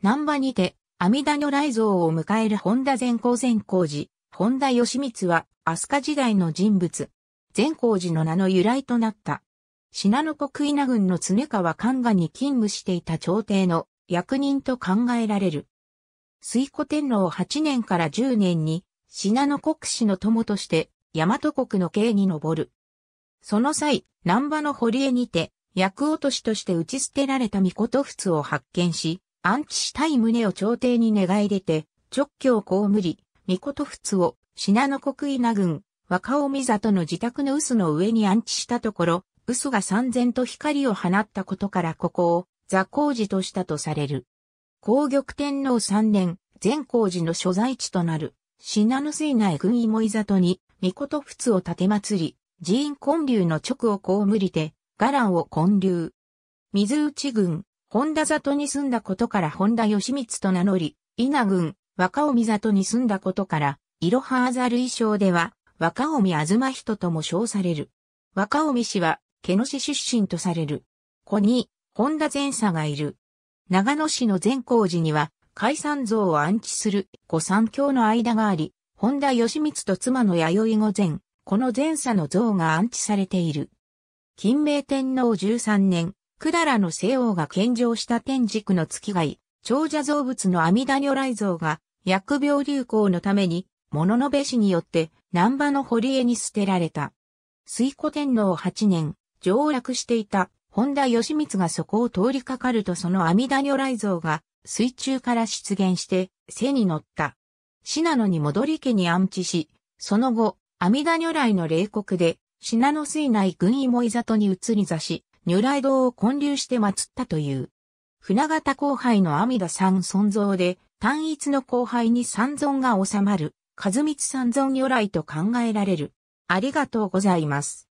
南波にて、阿弥陀如来像を迎える本田善光善光寺、本田義光は、飛鳥時代の人物。善光寺の名の由来となった。信濃国稲軍の常川官賀に勤務していた朝廷の役人と考えられる。水古天皇8年から10年に、信濃国士の友として、大和国の刑に上る。その際、南波の堀江にて、役落としとして打ち捨てられた御事仏を発見し、安置したい旨を朝廷に願い出て、直教公無理、御事仏を、信濃国稲郡、若尾美里の自宅の臼の上に安置したところ、臼が三千と光を放ったことからここを、座工寺としたとされる。皇玉天皇三年、善光寺の所在地となる、信濃水内軍芋井里に、御事仏を建てり、寺院建立の直をこうむりて、伽藍を建立。水内軍、本田里に住んだことから本田義光と名乗り、稲郡、若臣里に住んだことから、いろはあざる衣装では、若臣あずま人とも称される。若臣氏は、毛野市出身とされる。子に、本田前佐がいる。長野市の善光寺には、解散像を安置する御三教の間があり、本田義光と妻の弥生御前、この前佐の像が安置されている。金明天皇13年、百済の西欧が献上した天軸の月貝、長者造物の阿弥陀如来像が、薬病流行のために、物のべしによって、南波の堀江に捨てられた。水古天皇8年、上落していた本田義光がそこを通りかかるとその阿弥陀如来像が水中から出現して背に乗った。信濃に戻り家に安置し、その後、阿弥陀如来の冷酷で、信濃水内軍芋いざとに移り座し、如来堂を建立して祀ったという。船形後輩の阿弥陀三尊像で、単一の後輩に三尊が収まる、和光三尊如来と考えられる。ありがとうございます。